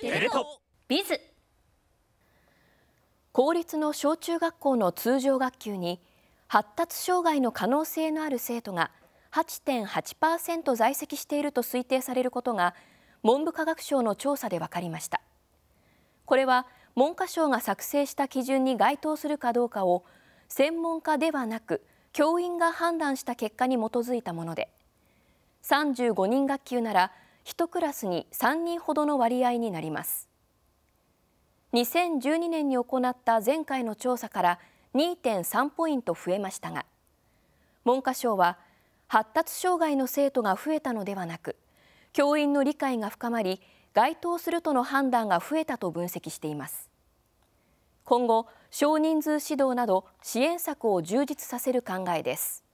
テレ東ビズ公立の小中学校の通常学級に発達障害の可能性のある生徒が8.8%在籍していると推定されることが文部科学省の調査で分かりましたこれは文科省が作成した基準に該当するかどうかを専門家ではなく教員が判断した結果に基づいたもので35人学級なら1クラスに3人ほどの割合になります2012年に行った前回の調査から2.3ポイント増えましたが文科省は発達障害の生徒が増えたのではなく教員の理解が深まり該当するとの判断が増えたと分析しています今後少人数指導など支援策を充実させる考えです